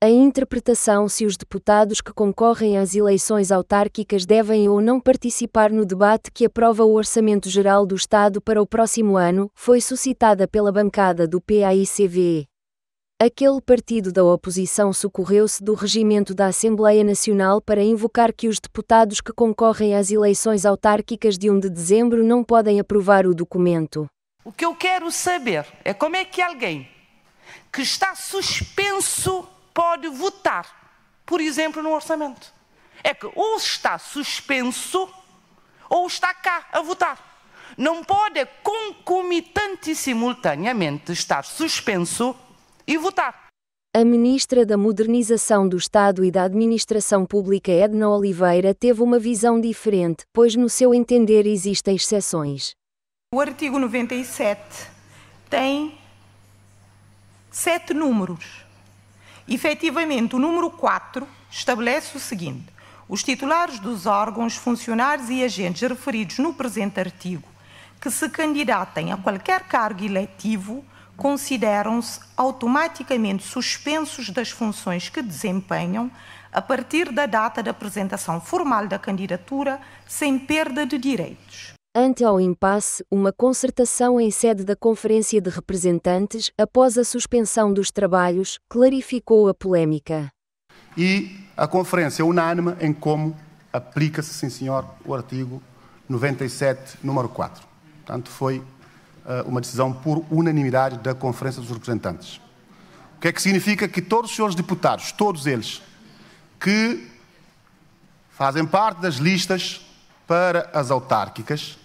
a interpretação se os deputados que concorrem às eleições autárquicas devem ou não participar no debate que aprova o Orçamento Geral do Estado para o próximo ano foi suscitada pela bancada do PAICVE. Aquele partido da oposição socorreu-se do regimento da Assembleia Nacional para invocar que os deputados que concorrem às eleições autárquicas de 1 de dezembro não podem aprovar o documento. O que eu quero saber é como é que alguém que está suspenso pode votar, por exemplo, no orçamento. É que ou está suspenso ou está cá a votar. Não pode concomitante e simultaneamente estar suspenso e votar. A ministra da Modernização do Estado e da Administração Pública Edna Oliveira teve uma visão diferente, pois no seu entender existem exceções. O artigo 97 tem sete números. Efetivamente, o número 4 estabelece o seguinte: os titulares dos órgãos, funcionários e agentes referidos no presente artigo que se candidatem a qualquer cargo eletivo consideram-se automaticamente suspensos das funções que desempenham a partir da data da apresentação formal da candidatura, sem perda de direitos ante ao impasse, uma concertação em sede da Conferência de Representantes após a suspensão dos trabalhos, clarificou a polémica. E a Conferência é unânime em como aplica-se, sim senhor, o artigo 97, número 4. Portanto, foi eh, uma decisão por unanimidade da Conferência dos Representantes. O que é que significa que todos os senhores deputados, todos eles, que fazem parte das listas para as autárquicas,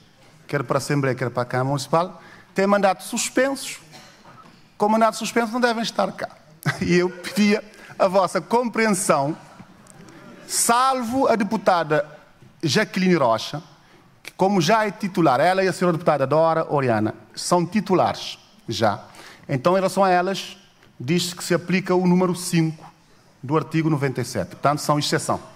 quer para a Assembleia, quer para a Câmara Municipal, têm mandatos suspensos. Com mandatos suspensos não devem estar cá. E eu pedia a vossa compreensão, salvo a deputada Jaqueline Rocha, que como já é titular, ela e a senhora deputada Dora Oriana são titulares já. Então, em relação a elas, diz-se que se aplica o número 5 do artigo 97. Portanto, são exceção.